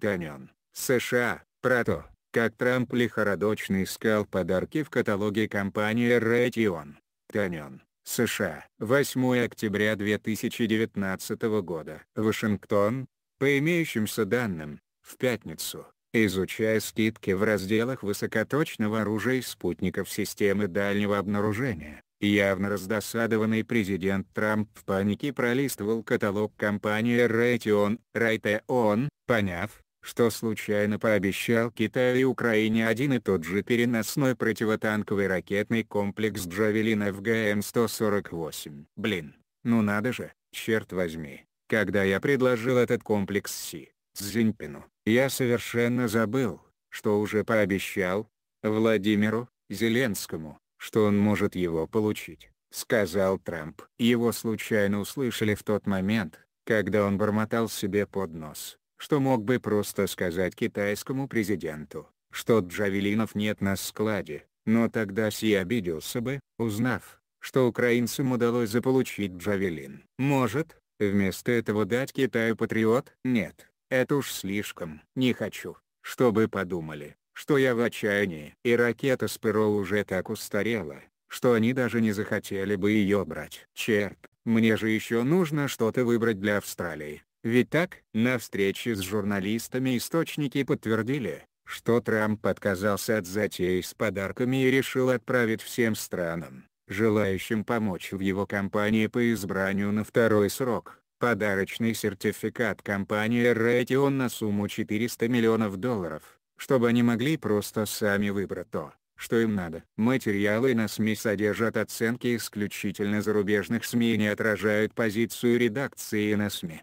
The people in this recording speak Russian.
Танян, США, про то, как Трамп лихорадочно искал подарки в каталоге компании Ration. Танян, США. 8 октября 2019 года. Вашингтон. По имеющимся данным, в пятницу, изучая скидки в разделах высокоточного оружия и спутников системы дальнего обнаружения, явно раздосадованный президент Трамп в панике пролистывал каталог компании Raytheon, Raytheon, поняв, что случайно пообещал Китаю и Украине один и тот же переносной противотанковый ракетный комплекс «Джавелин» ФГМ-148. Блин, ну надо же, черт возьми, когда я предложил этот комплекс Си, Цзиньпину, я совершенно забыл, что уже пообещал, Владимиру, Зеленскому, что он может его получить, сказал Трамп. Его случайно услышали в тот момент, когда он бормотал себе под нос что мог бы просто сказать китайскому президенту, что джавелинов нет на складе, но тогда Си обиделся бы, узнав, что украинцам удалось заполучить джавелин. Может, вместо этого дать Китаю патриот? Нет, это уж слишком. Не хочу, чтобы подумали, что я в отчаянии. И ракета Спирол уже так устарела, что они даже не захотели бы ее брать. Черт, мне же еще нужно что-то выбрать для Австралии. Ведь так, на встрече с журналистами источники подтвердили, что Трамп отказался от затеи с подарками и решил отправить всем странам, желающим помочь в его кампании по избранию на второй срок, подарочный сертификат компании Рэйтион на сумму 400 миллионов долларов, чтобы они могли просто сами выбрать то, что им надо. Материалы на СМИ содержат оценки исключительно зарубежных СМИ и не отражают позицию редакции на СМИ.